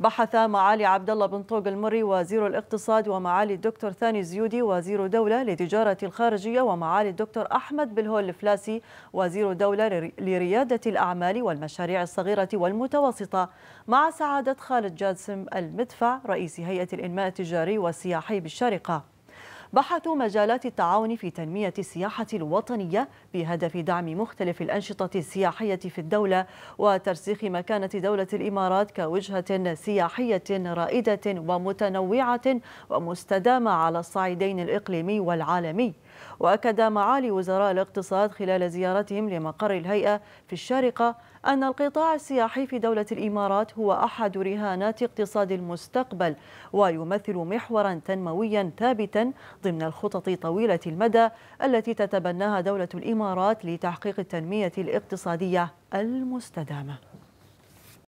بحث معالي عبد الله بن طوق المري وزير الاقتصاد ومعالي الدكتور ثاني زيودي وزير دولة لتجارة الخارجية ومعالي الدكتور أحمد بالهول الفلاسي وزير دولة لريادة الأعمال والمشاريع الصغيرة والمتوسطة مع سعادة خالد جاسم المدفع رئيس هيئة الإنماء التجاري والسياحي بالشارقة بحثوا مجالات التعاون في تنمية السياحة الوطنية بهدف دعم مختلف الأنشطة السياحية في الدولة وترسيخ مكانة دولة الإمارات كوجهة سياحية رائدة ومتنوعة ومستدامة على الصعيدين الإقليمي والعالمي وأكد معالي وزراء الاقتصاد خلال زيارتهم لمقر الهيئة في الشارقة أن القطاع السياحي في دولة الإمارات هو أحد رهانات اقتصاد المستقبل ويمثل محورا تنمويا ثابتا ضمن الخطط طويلة المدى التي تتبناها دولة الإمارات لتحقيق التنمية الاقتصادية المستدامة